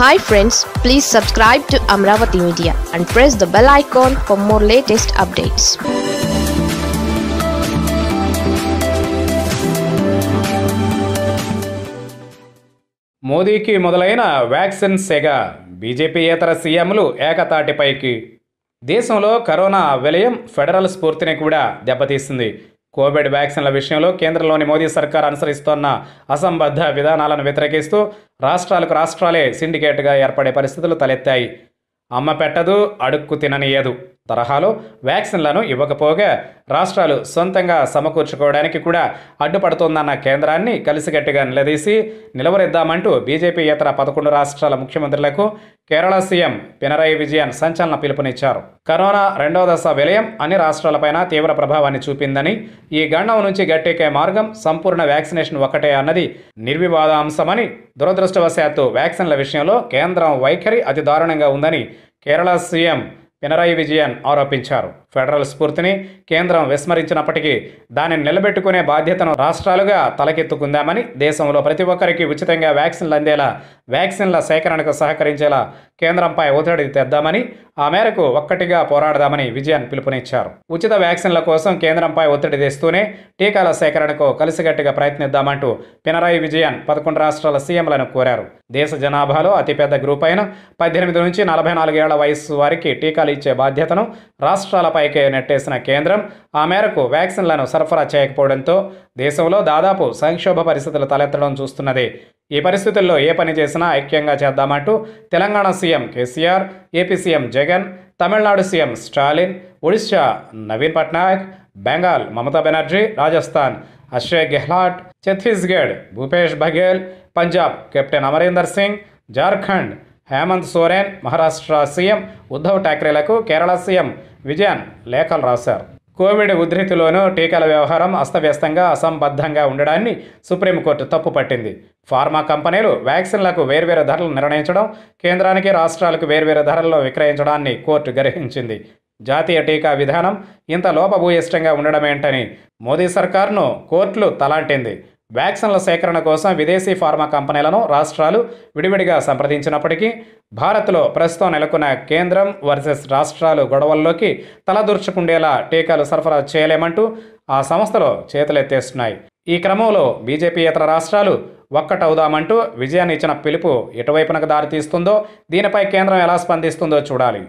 hi friends please subscribe to Amaravati media and press the bell icon for more latest updates మోదీకి మొదలైన vaccine సెగ బీజేపీయేతర సీఎంలు ఏకతాటిపైకి దేశంలో corona విలయం federal స్ఫూర్తిని కూడా దెబ్బతీస్తుంది కోవిడ్ వ్యాక్సిన్ల విషయంలో కేంద్రంలోని మోదీ సర్కార్ అనుసరిస్తోన్న అసంబద్ధ విధానాలను వ్యతిరేకిస్తూ రాష్ట్రాలకు రాష్ట్రాలే సిండికేట్గా ఏర్పడే పరిస్థితులు తలెత్తాయి అమ్మ పెట్టదు అడుక్కు తిననీయదు తరహాలో వ్యాక్సిన్లను ఇవ్వకపోగా రాష్ట్రాలు సొంతంగా సమకూర్చుకోవడానికి కూడా అడ్డుపడుతోందన్న కేంద్రాన్ని కలిసికట్టుగా నిలదీసి నిలవరిద్దామంటూ బీజేపీ ఇతర పదకొండు రాష్ట్రాల ముఖ్యమంత్రులకు కేరళ సీఎం పినరయి విజయన్ సంచలన పిలుపునిచ్చారు కరోనా రెండో దశ విలయం అన్ని రాష్ట్రాలపైన తీవ్ర ప్రభావాన్ని చూపిందని ఈ గండం నుంచి గట్టెక్కే మార్గం సంపూర్ణ వ్యాక్సినేషన్ ఒక్కటే అన్నది నిర్వివాదాంశమని దురదృష్టవశాత్తు వ్యాక్సిన్ల విషయంలో కేంద్రం వైఖరి అతి దారుణంగా ఉందని కేరళ సీఎం పినరాయి విజయన్ ఆరోపించారు ఫెడరల్ స్ఫూర్తిని కేంద్రం విస్మరించినప్పటికీ దానిని నిలబెట్టుకునే బాధ్యతను రాష్ట్రాలుగా తలకెత్తుకుందామని దేశంలో ప్రతి ఒక్కరికి ఉచితంగా వ్యాక్సిన్లు అందేలా వ్యాక్సిన్ల సేకరణకు సహకరించేలా కేంద్రంపై ఒత్తిడి తెద్దామని ఆ మేరకు ఒక్కటిగా పోరాడదామని విజయన్ పిలుపునిచ్చారు ఉచిత వ్యాక్సిన్ల కోసం కేంద్రంపై ఒత్తిడి తెస్తూనే టీకాల సేకరణకు కలిసిగట్టిగా ప్రయత్నిద్దామంటూ పినరాయి విజయన్ పదకొండు రాష్ట్రాల సీఎంలను కోరారు దేశ జనాభాలో అతిపెద్ద గ్రూప్ అయిన పద్దెనిమిది నుంచి నలభై నాలుగేళ్ల వయస్సు వారికి టీకాలు టీకాలు ఇచ్చే బాధ్యతను రాష్ట్రాలపైకే నెట్టేసిన కేంద్రం ఆ మేరకు వ్యాక్సిన్లను సరఫరా చేయకపోవడంతో దేశంలో దాదాపు సంక్షోభ పరిస్థితులు తలెత్తడం చూస్తున్నది ఈ పరిస్థితుల్లో ఏ పని చేసినా ఐక్యంగా చేద్దామంటూ Telangana CM KCR AP CM Jagan Tamil Nadu CM Stalin Odisha Naveen Patnaik Bengal Mamata Banerjee Rajasthan అశ్వే గెహ్లాట్ ఛత్తీస్గఢ్ భూపేష్ బఘేల్ పంజాబ్ కెప్టెన్ అమరీందర్ సింగ్ జార్ఖండ్ హేమంత్ సోరేన్ మహారాష్ట్ర సీఎం ఉద్ధవ్ ఠాక్రేలకు కేరళ సీఎం విజయన్ లేఖలు రాశారు కోవిడ్ ఉధృతిలోనూ టీకాల వ్యవహారం అస్తవ్యస్తంగా అసంబద్ధంగా ఉండడాన్ని సుప్రీంకోర్టు తప్పుపట్టింది ఫార్మా కంపెనీలు వ్యాక్సిన్లకు వేర్వేరు ధరలు నిర్ణయించడం కేంద్రానికి రాష్ట్రాలకు వేర్వేరు ధరల్లో విక్రయించడాన్ని కోర్టు గ్రహించింది జాతీయ టీకా విధానం ఇంత లోపభూయిష్టంగా ఉండడమేంటని మోదీ సర్కార్ను కోర్టులు తలాంటింది వ్యాక్సిన్ల సేకరణ కోసం విదేశీ ఫార్మా కంపెనీలను రాష్ట్రాలు విడివిడిగా సంప్రదించినప్పటికీ భారత్లో ప్రస్తుతం నెలకొన్న కేంద్రం వర్సెస్ రాష్ట్రాలు గొడవల్లోకి తలదూర్చుకుండేలా టీకాలు సరఫరా చేయలేమంటూ ఆ సంస్థలు చేతులెత్తేస్తున్నాయి ఈ క్రమంలో బీజేపీ ఇతర రాష్ట్రాలు ఒక్కటవుదామంటూ విజయాన్ని ఇచ్చిన పిలుపు ఎటువైపునకు దారితీస్తుందో దీనిపై కేంద్రం ఎలా స్పందిస్తుందో చూడాలి